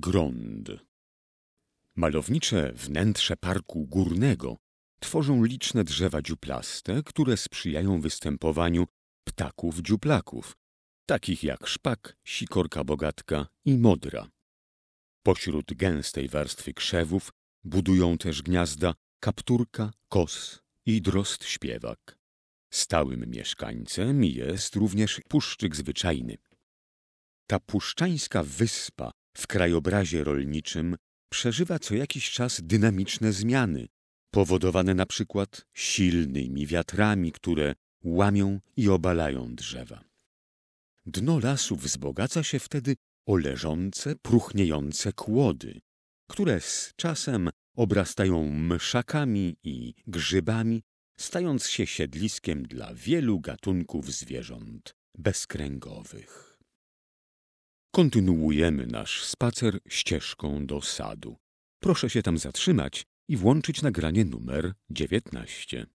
Grond. Malownicze wnętrze parku górnego tworzą liczne drzewa dziuplaste, które sprzyjają występowaniu ptaków dziuplaków, takich jak szpak, sikorka bogatka i modra. Pośród gęstej warstwy krzewów budują też gniazda kapturka, kos i drost śpiewak. Stałym mieszkańcem jest również puszczyk zwyczajny. Ta puszczańska wyspa w krajobrazie rolniczym przeżywa co jakiś czas dynamiczne zmiany, powodowane na przykład silnymi wiatrami, które łamią i obalają drzewa. Dno lasu wzbogaca się wtedy o leżące, próchniejące kłody, które z czasem obrastają mszakami i grzybami, stając się siedliskiem dla wielu gatunków zwierząt bezkręgowych. Kontynuujemy nasz spacer ścieżką do sadu. Proszę się tam zatrzymać i włączyć nagranie numer 19.